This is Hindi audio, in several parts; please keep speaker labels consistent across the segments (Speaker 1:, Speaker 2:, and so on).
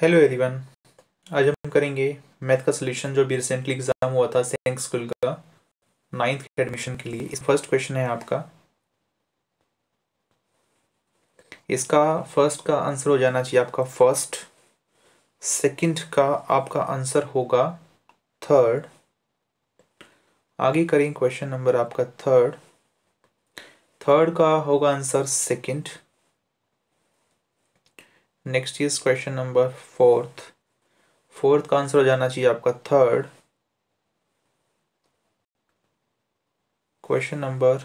Speaker 1: हेलो एवरीवन आज हम करेंगे मैथ का सलूशन जो भी रिसेंटली एग्जाम हुआ था सैंक स्कूल का नाइन्थ के एडमिशन के लिए इस फर्स्ट क्वेश्चन है आपका इसका फर्स्ट का आंसर हो जाना चाहिए आपका फर्स्ट सेकंड का आपका आंसर होगा थर्ड आगे करेंगे क्वेश्चन नंबर आपका थर्ड थर्ड का होगा answer second next is question number fourth fourth का आंसर हो जाना चाहिए आपका third question number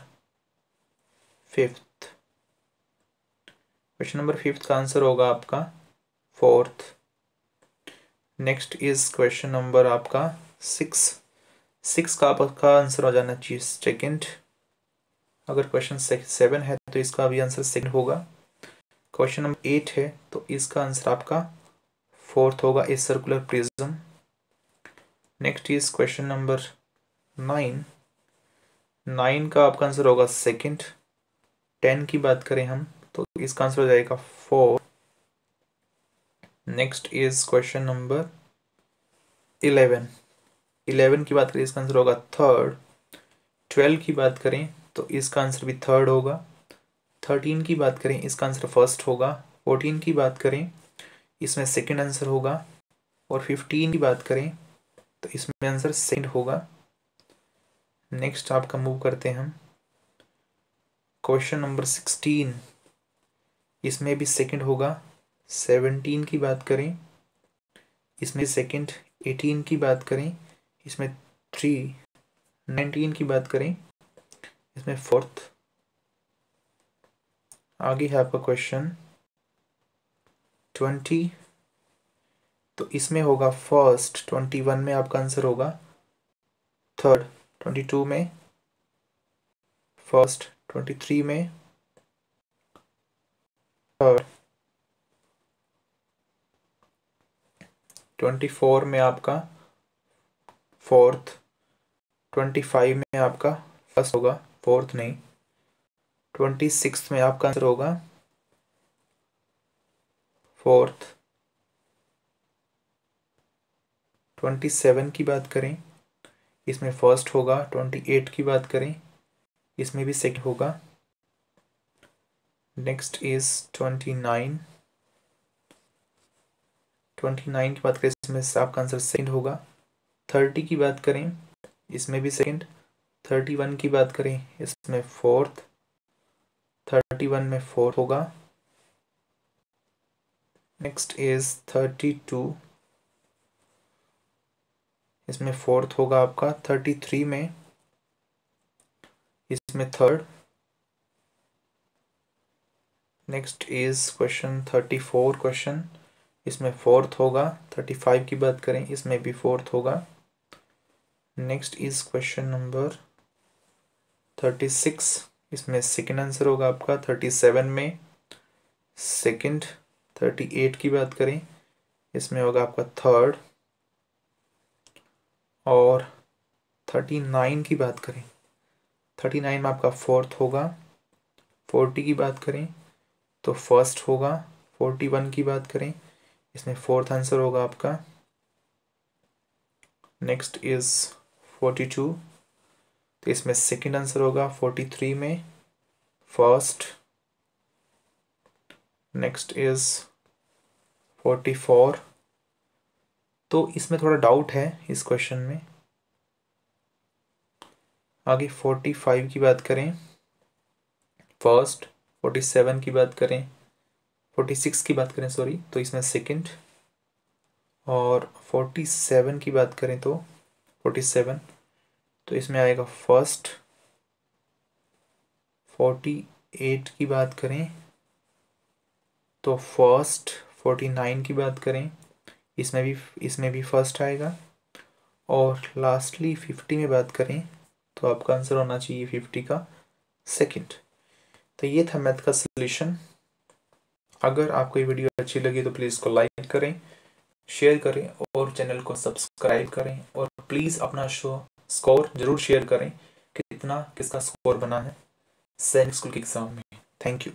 Speaker 1: fifth question number fifth का आंसर होगा आपका fourth next is question number आपका सिक्स सिक्स का आपका आंसर हो जाना चाहिए सेकेंड अगर क्वेश्चन सेवन है तो इसका भी आंसर सेकेंड होगा क्वेश्चन नंबर एट है तो इसका आंसर आपका फोर्थ होगा a circular prism next is question number nine nine का आपका आंसर होगा सेकंड टेन की बात करें हम तो इसका आंसर हो जाएगा four next is question number eleven eleven की बात करें इसका आंसर होगा थर्ड ट्वेल्व की बात करें तो इसका आंसर भी थर्ड होगा थर्टीन की बात करें इसका आंसर फर्स्ट होगा फोर्टीन की बात करें इसमें सेकंड आंसर होगा और फिफ्टीन की बात करें तो इसमें आंसर सेकंड होगा नेक्स्ट आपका मूव करते हैं हम क्वेश्चन नंबर सिक्सटीन इसमें भी सेकंड होगा सेवनटीन की बात करें इसमें सेकंड एटीन की बात करें इसमें थ्री नाइनटीन की बात करें इसमें फोर्थ आगे है आपका क्वेश्चन ट्वेंटी तो इसमें होगा फर्स्ट ट्वेंटी वन में आपका आंसर होगा थर्ड ट्वेंटी टू में फर्स्ट ट्वेंटी थ्री में थर्ड ट्वेंटी फोर में आपका फोर्थ ट्वेंटी फाइव में आपका फर्स्ट होगा फोर्थ नहीं ट्वेंटी सिक्स में आपका आंसर होगा फोर्थ ट्वेंटी सेवन की बात करें इसमें फर्स्ट होगा ट्वेंटी एट की बात करें इसमें भी सेकंड होगा next is twenty nine twenty nine की बात करें इसमें आपका आंसर सेकंड होगा थर्टी की बात करें इसमें भी सेकंड थर्टी वन की बात करें इसमें फोर्थ थर्टी वन में फोर होगा नेक्स्ट इज थर्टी टू इसमें फोर्थ होगा आपका थर्टी थ्री में इसमें third next is question thirty four question इसमें फोर्थ होगा थर्टी फाइव की बात करें इसमें भी फोर्थ होगा next is question number thirty six इसमें सेकेंड आंसर होगा आपका थर्टी सेवन में सेकेंड थर्टी एट की बात करें इसमें होगा आपका थर्ड और थर्टी नाइन की बात करें थर्टी नाइन में आपका फोर्थ होगा फोर्टी की बात करें तो फर्स्ट होगा फोर्टी वन की बात करें इसमें फोर्थ आंसर होगा आपका नेक्स्ट इज़ फोर्टी टू तो इसमें सेकंड आंसर होगा फोर्टी थ्री में first next is forty four तो इसमें थोड़ा डाउट है इस क्वेश्चन में आगे फोर्टी फाइव की बात करें फर्स्ट फोर्टी सेवन की बात करें फोर्टी सिक्स की बात करें सॉरी तो इसमें सेकंड और फोर्टी सेवन की बात करें तो फोर्टी सेवन तो इसमें आएगा फर्स्ट फोर्टी एट की बात करें तो फर्स्ट फोर्टी नाइन की बात करें इसमें भी इसमें भी फर्स्ट आएगा और लास्टली फिफ्टी में बात करें तो आपका आंसर होना चाहिए फिफ्टी का सेकंड तो ये था मैथ का सलूशन अगर आपको ये वीडियो अच्छी लगी तो प्लीज़ इसको लाइक करें शेयर करें और चैनल को सब्सक्राइब करें और प्लीज़ अपना शो स्कोर जरूर शेयर करें कितना किसका स्कोर बना है सैनिक स्कूल के एग्जाम में थैंक यू